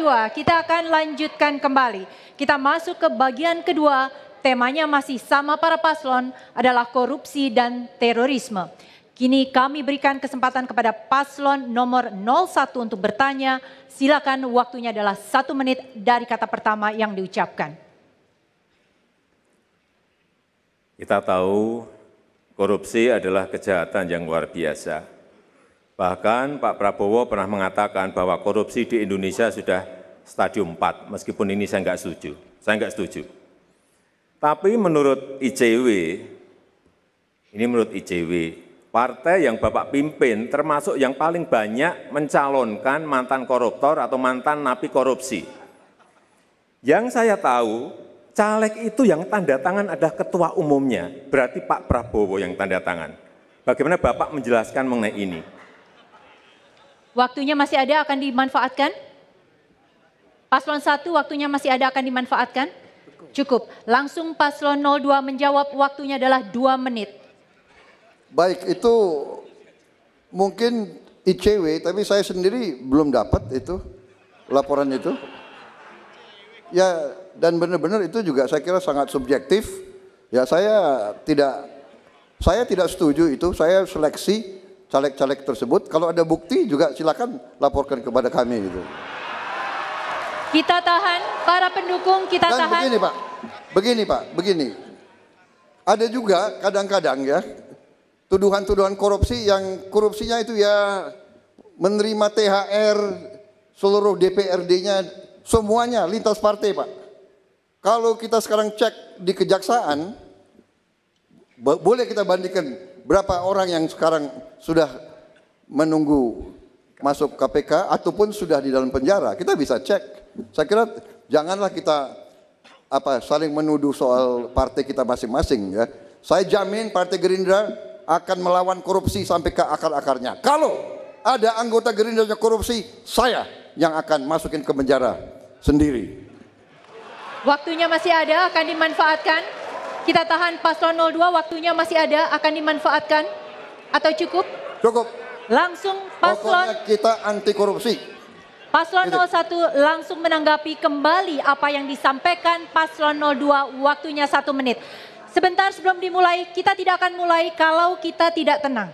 Dua, kita akan lanjutkan kembali. Kita masuk ke bagian kedua, temanya masih sama para paslon adalah korupsi dan terorisme. Kini kami berikan kesempatan kepada paslon nomor 01 untuk bertanya. Silakan waktunya adalah satu menit dari kata pertama yang diucapkan. Kita tahu korupsi adalah kejahatan yang luar biasa Bahkan Pak Prabowo pernah mengatakan bahwa korupsi di Indonesia sudah stadium 4, meskipun ini saya enggak setuju. Saya enggak setuju. Tapi menurut ICW, ini menurut ICW, partai yang Bapak pimpin termasuk yang paling banyak mencalonkan mantan koruptor atau mantan napi korupsi. Yang saya tahu, caleg itu yang tanda tangan ada ketua umumnya, berarti Pak Prabowo yang tanda tangan. Bagaimana Bapak menjelaskan mengenai ini? Waktunya masih ada akan dimanfaatkan? Paslon 1 waktunya masih ada akan dimanfaatkan? Cukup. Langsung paslon 02 menjawab waktunya adalah 2 menit. Baik, itu mungkin ICW tapi saya sendiri belum dapat itu laporan itu. Ya dan benar-benar itu juga saya kira sangat subjektif. Ya saya tidak saya tidak setuju itu, saya seleksi caleg-caleg tersebut. Kalau ada bukti juga silakan laporkan kepada kami gitu. Kita tahan para pendukung kita Dan tahan. Begini Pak, begini Pak, begini. Ada juga kadang-kadang ya tuduhan-tuduhan korupsi yang korupsinya itu ya menerima THR seluruh DPRD-nya semuanya lintas partai Pak. Kalau kita sekarang cek di kejaksaan, boleh kita bandingkan Berapa orang yang sekarang sudah menunggu masuk KPK ataupun sudah di dalam penjara? Kita bisa cek. Saya kira janganlah kita apa saling menuduh soal partai kita masing-masing ya. Saya jamin Partai Gerindra akan melawan korupsi sampai ke akar-akarnya. Kalau ada anggota Gerindra yang korupsi, saya yang akan masukin ke penjara sendiri. Waktunya masih ada, akan dimanfaatkan. Kita tahan paslon 02 waktunya masih ada akan dimanfaatkan atau cukup? Cukup. Langsung paslon Pokoknya kita anti korupsi. Paslon 01 gitu. langsung menanggapi kembali apa yang disampaikan paslon 02 waktunya satu menit. Sebentar sebelum dimulai kita tidak akan mulai kalau kita tidak tenang.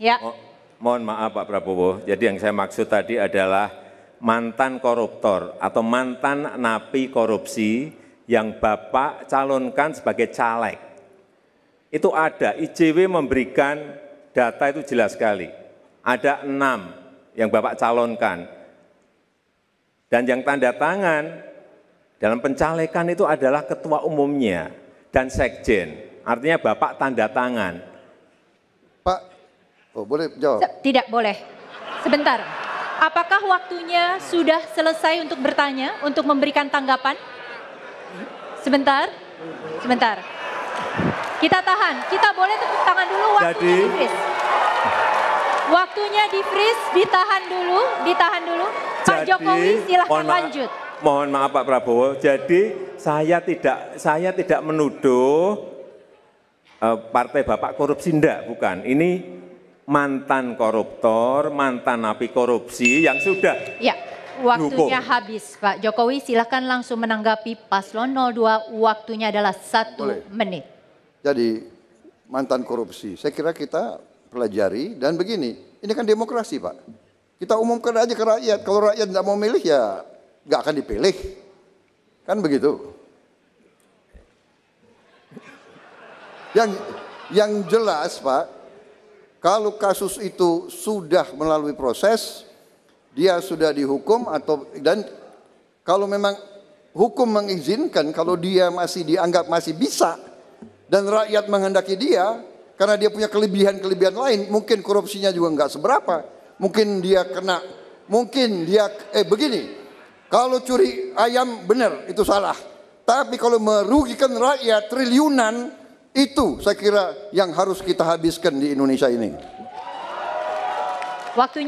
Ya. Mo oh, mohon maaf Pak Prabowo. Jadi yang saya maksud tadi adalah mantan koruptor atau mantan napi korupsi yang Bapak calonkan sebagai caleg. Itu ada, ICW memberikan data itu jelas sekali. Ada enam yang Bapak calonkan. Dan yang tanda tangan dalam pencalekan itu adalah ketua umumnya dan sekjen. Artinya Bapak tanda tangan. Pak, oh boleh jawab? Tidak boleh. Sebentar. Apakah waktunya sudah selesai untuk bertanya, untuk memberikan tanggapan? Sebentar, sebentar. Kita tahan, kita boleh tepuk tangan dulu waktunya Jadi, di freeze. Waktunya di freeze, ditahan dulu, ditahan dulu. Jadi, Jokowi silahkan lanjut. Mohon maaf Pak Prabowo, jadi saya tidak saya tidak menuduh eh, partai Bapak korupsi, enggak, bukan. Ini mantan koruptor, mantan api korupsi yang sudah ya Waktunya Lupo. habis, Pak Jokowi. Silahkan langsung menanggapi paslon 02. Waktunya adalah satu menit. Jadi mantan korupsi. Saya kira kita pelajari dan begini. Ini kan demokrasi, Pak. Kita umumkan aja ke rakyat. Kalau rakyat tidak mau milih ya nggak akan dipilih. Kan begitu. Yang yang jelas, Pak, kalau kasus itu sudah melalui proses, dia sudah dihukum atau dan kalau memang hukum mengizinkan kalau dia masih dianggap masih bisa dan rakyat menghendaki dia karena dia punya kelebihan-kelebihan lain mungkin korupsinya juga nggak seberapa mungkin dia kena mungkin dia eh begini kalau curi ayam benar itu salah tapi kalau merugikan rakyat triliunan itu saya kira yang harus kita habiskan di Indonesia ini waktunya